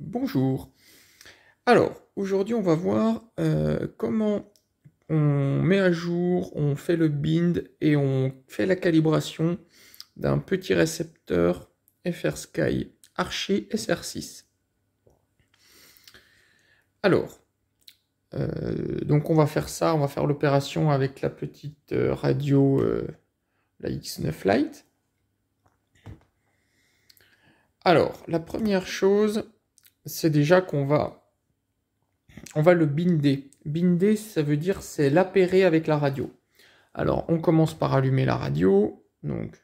Bonjour. Alors, aujourd'hui, on va voir euh, comment on met à jour, on fait le bind et on fait la calibration d'un petit récepteur frsky Sky Archer SR6. Alors, euh, donc on va faire ça, on va faire l'opération avec la petite euh, radio, la X9 Lite. Alors, la première chose, c'est déjà qu'on va, on va le binder. Binder, ça veut dire c'est l'appairer avec la radio. Alors, on commence par allumer la radio. Donc,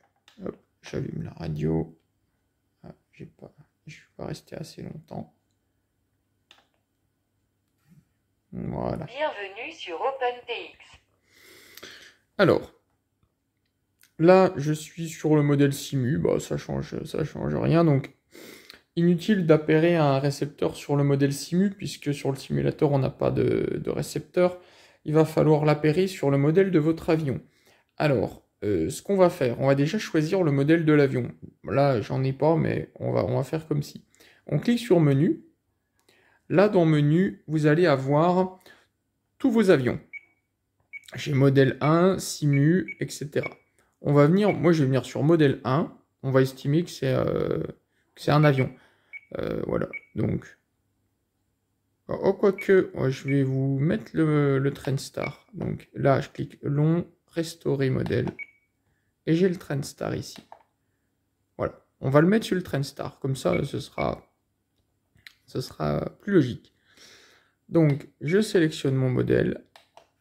j'allume la radio. Ah, je ne suis pas resté assez longtemps. Voilà. Bienvenue sur OpenTX. Alors, là, je suis sur le modèle Simu. Bah, ça change, ça change rien. Donc, Inutile d'appairer un récepteur sur le modèle Simu, puisque sur le simulateur on n'a pas de, récepteur. Il va falloir l'appairer sur le modèle de votre avion. Alors, euh, ce qu'on va faire, on va déjà choisir le modèle de l'avion. Là, j'en ai pas, mais on va, faire comme si. On clique sur Menu. Là, dans Menu, vous allez avoir tous vos avions. J'ai modèle 1, Simu, etc. On va venir, moi je vais venir sur modèle 1, on va estimer que c'est euh, un avion. Euh, voilà, donc. Oh, quoique, je vais vous mettre le, le star. Donc là, je clique long, restaurer modèle. Et j'ai le train star ici. Voilà, on va le mettre sur le train star. Comme ça, ce sera, ce sera plus logique. Donc, je sélectionne mon modèle.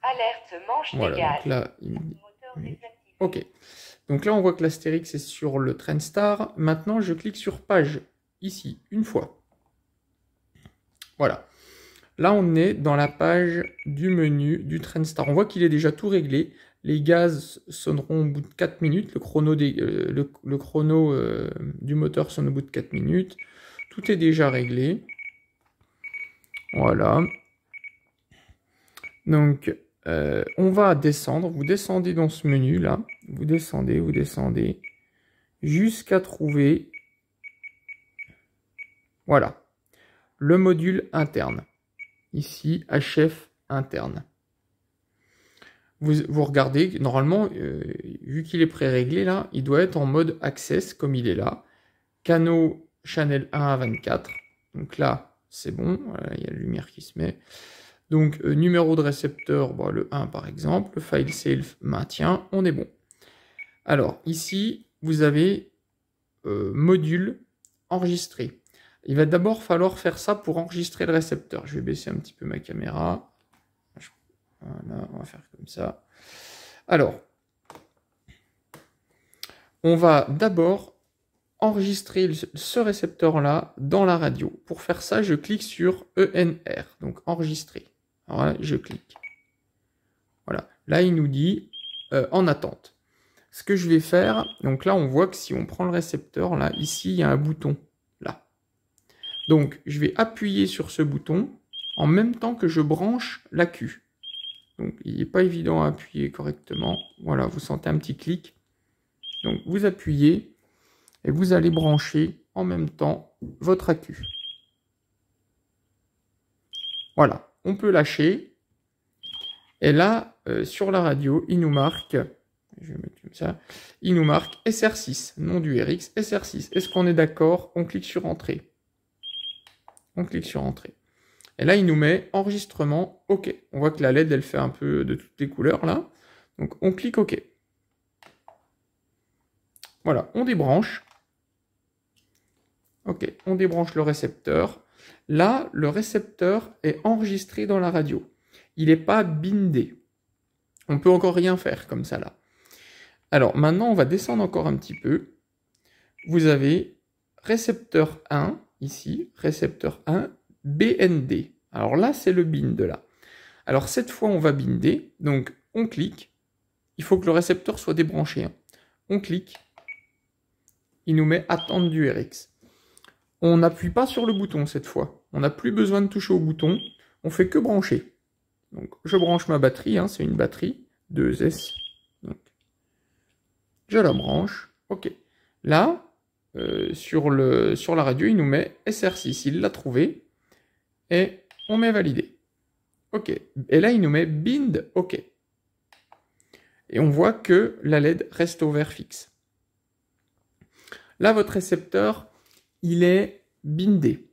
Alerte, manche voilà, Ok. Donc là, on voit que l'astérix c'est sur le train star. Maintenant, je clique sur page ici, une fois. Voilà. Là, on est dans la page du menu du star On voit qu'il est déjà tout réglé. Les gaz sonneront au bout de 4 minutes. Le chrono, des, euh, le, chrono euh, du moteur sonne au bout de 4 minutes. Tout est déjà réglé. Voilà. Donc, euh, on va descendre. Vous descendez dans ce menu là. Vous descendez, vous descendez. Jusqu'à trouver voilà. Le module interne. Ici, HF interne. Vous, regardez, normalement, euh, vu qu'il est pré-réglé là, il doit être en mode access comme il est là. Canaux channel 1 à 24. Donc là, c'est bon, euh, il y a la lumière qui se met. Donc euh, numéro de récepteur, bah, le 1 par exemple, file self maintien, on est bon. Alors ici, vous avez module enregistré. Il va d'abord falloir faire ça pour enregistrer le récepteur. Je vais baisser un petit peu ma caméra. Voilà, on va faire comme ça. Alors, on va d'abord enregistrer ce récepteur-là dans la radio. Pour faire ça, je clique sur ENR, donc enregistrer. Alors là, je clique. Voilà, là il nous dit euh, en attente. Ce que je vais faire, donc là on voit que si on prend le récepteur, là ici il y a un bouton donc je vais appuyer sur ce bouton en même temps que je branche l'AQ. Donc il n'est pas évident à appuyer correctement. Voilà, vous sentez un petit clic. Donc vous appuyez et vous allez brancher en même temps votre accu. Voilà, on peut lâcher. Et là, euh, sur la radio, il nous marque, je vais mettre ça, il nous marque SR6, nom du RX, SR6. Est-ce qu'on est d'accord On clique sur Entrée. On clique sur Entrée. Et là, il nous met enregistrement OK. On voit que la LED, elle fait un peu de toutes les couleurs là. Donc on clique OK. Voilà, on débranche. OK, on débranche le récepteur. Là, le récepteur est enregistré dans la radio. Il n'est pas bindé. On peut encore rien faire comme ça là. Alors maintenant, on va descendre encore un petit peu. Vous avez récepteur 1, ici, récepteur 1, BND. Alors là, c'est le bind là. Alors cette fois, on va binder. Donc on clique. Il faut que le récepteur soit débranché. Hein. On clique. Il nous met attendre du RX. On n'appuie pas sur le bouton cette fois. On n'a plus besoin de toucher au bouton. On fait que brancher. Donc je branche ma batterie. Hein, c'est une batterie 2S. je la branche. OK. Là, euh, sur, la radio, il nous met SR6, il l'a trouvé, et on met validé. OK. Et là, il nous met bind OK. Et on voit que la LED reste au vert fixe. Là, votre récepteur, il est bindé.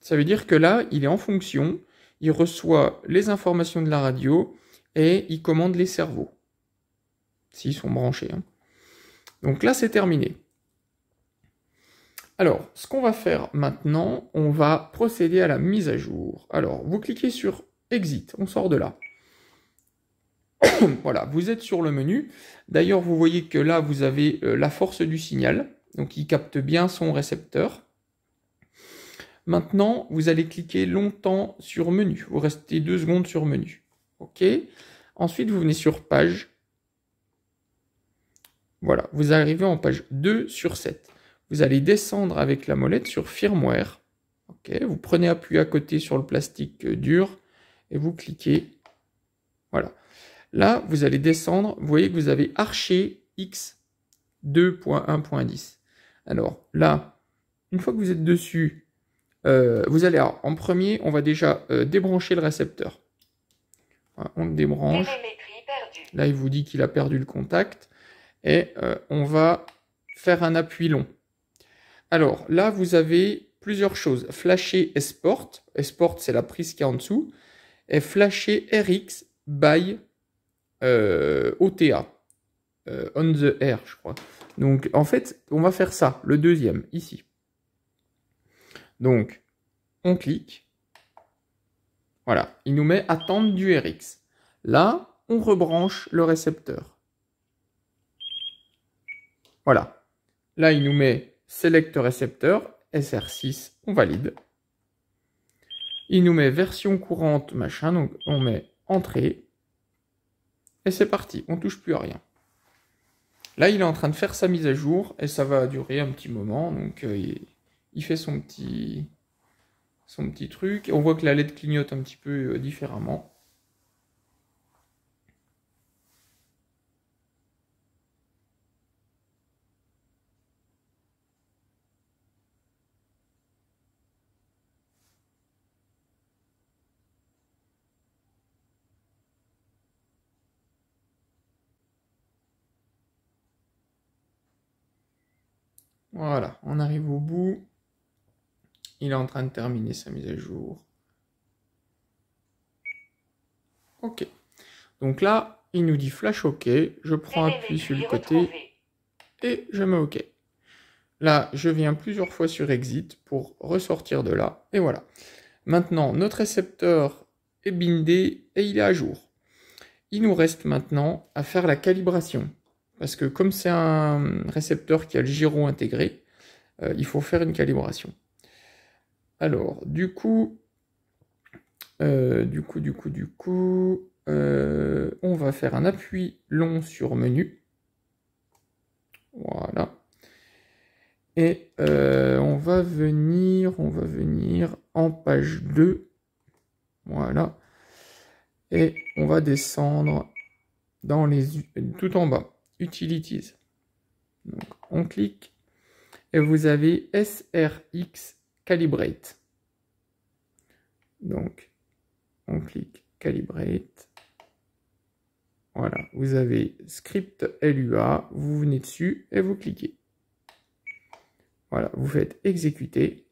Ça veut dire que là, il est en fonction, il reçoit les informations de la radio et il commande les cerveaux. S'ils sont branchés. Hein. Donc là, c'est terminé. Alors, ce qu'on va faire maintenant, on va procéder à la mise à jour. Alors, vous cliquez sur Exit, on sort de là. voilà, vous êtes sur le menu. D'ailleurs, vous voyez que là, vous avez euh, la force du signal, donc il capte bien son récepteur. Maintenant, vous allez cliquer longtemps sur menu. Vous restez deux secondes sur menu. OK Ensuite, vous venez sur page. Voilà, vous arrivez en page 2 sur 7 vous allez descendre avec la molette sur firmware. vous prenez appui à côté sur le plastique euh, dur et vous cliquez. Voilà. Là, vous allez descendre. Vous voyez que vous avez arché X 2.1.10. Alors là, une fois que vous êtes dessus, euh, vous allez en premier, on va déjà euh, débrancher le récepteur. on le débranche. Là, il vous dit qu'il a perdu le contact. Et on va faire un appui long. Alors là, vous avez plusieurs choses. Flasher Esport, Esport c'est la prise qui est en dessous, et Flasher RX by euh, OTA, euh, on the air, je crois. Donc en fait, on va faire ça, le deuxième, ici. Donc, on clique. Voilà, il nous met attendre du RX. Là, on rebranche le récepteur. Voilà. Là, il nous met Select-récepteur, SR6, on valide. Il nous met version courante, machin, donc on met entrée. Et c'est parti, on touche plus à rien. Là, il est en train de faire sa mise à jour et ça va durer un petit moment. Donc, euh, il, fait son petit, son petit truc. On voit que la LED clignote un petit peu euh, différemment. Voilà, on arrive au bout. Il est en train de terminer sa mise à jour. OK. Donc là, il nous dit flash OK. Je prends appui sur le côté et je mets OK. Là, je viens plusieurs fois sur exit pour ressortir de là. Et voilà. Maintenant, notre récepteur est bindé et il est à jour. Il nous reste maintenant à faire la calibration parce que comme c'est un récepteur qui a le gyro intégré, euh, il faut faire une calibration. Alors, du coup, euh, du coup, du coup, du coup, euh, on va faire un appui long sur menu. Voilà. Et on va venir, on va venir en page 2. Voilà. Et on va descendre dans les tout en bas. Utilities. Donc, on clique et vous avez SRX Calibrate. Donc, on clique Calibrate. Voilà, vous avez script LUA, vous venez dessus et vous cliquez. Voilà, vous faites exécuter.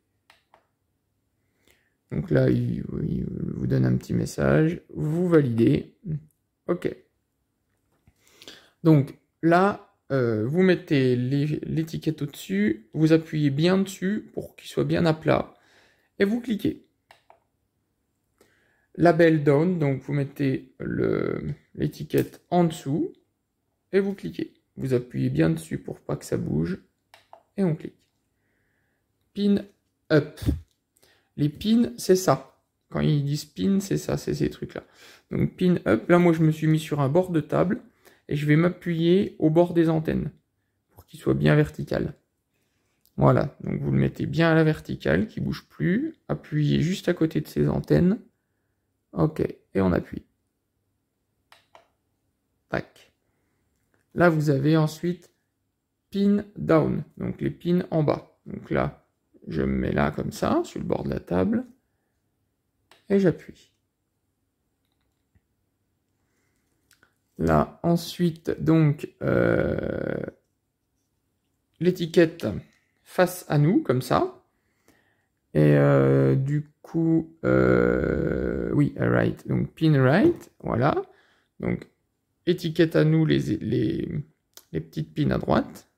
Donc là, il, vous donne un petit message, vous validez. OK. Donc, Là, euh, vous mettez l'étiquette au-dessus, vous appuyez bien dessus pour qu'il soit bien à plat, et vous cliquez. Label down, donc vous mettez l'étiquette en dessous, et vous cliquez. Vous appuyez bien dessus pour pas que ça bouge, et on clique. Pin up. Les pins, c'est ça quand ils disent pin, c'est ça, c'est ces trucs-là. Donc pin up, là moi je me suis mis sur un bord de table, et je vais m'appuyer au bord des antennes pour qu'il soit bien vertical. Voilà, donc vous le mettez bien à la verticale, qui bouge plus, appuyez juste à côté de ces antennes. Ok, et on appuie. Tac. Là, vous avez ensuite pin down, donc les pins en bas. Donc là, je me mets là comme ça, sur le bord de la table, et j'appuie. Là, ensuite, donc, euh, l'étiquette face à nous, comme ça. Et euh, du coup, euh, oui, right, donc pin right, voilà. Donc, étiquette à nous les, les, les petites pins à droite.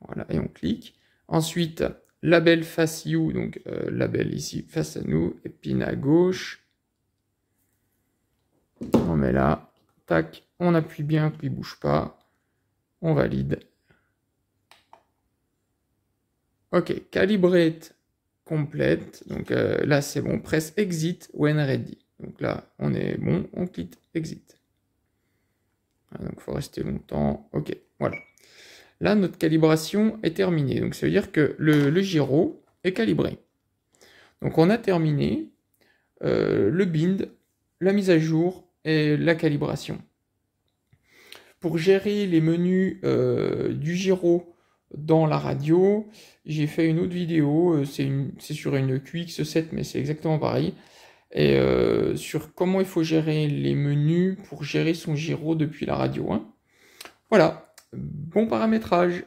Voilà, et on clique. Ensuite, label face you, donc euh, label ici face à nous, épine à gauche. On met là, tac, on appuie bien puis ne bouge pas, on valide. Ok, calibrate complète, donc euh, là c'est bon, presse exit when ready. Donc là on est bon, on quitte, exit. Donc il faut rester longtemps, ok, voilà. Là, notre calibration est terminée. Donc, ça veut dire que le, gyro est calibré. Donc, on a terminé euh, le bind, la mise à jour et la calibration. Pour gérer les menus euh, du gyro dans la radio, j'ai fait une autre vidéo. Euh, c'est sur une QX7, mais c'est exactement pareil et sur comment il faut gérer les menus pour gérer son gyro depuis la radio. Hein. Voilà, Bon paramétrage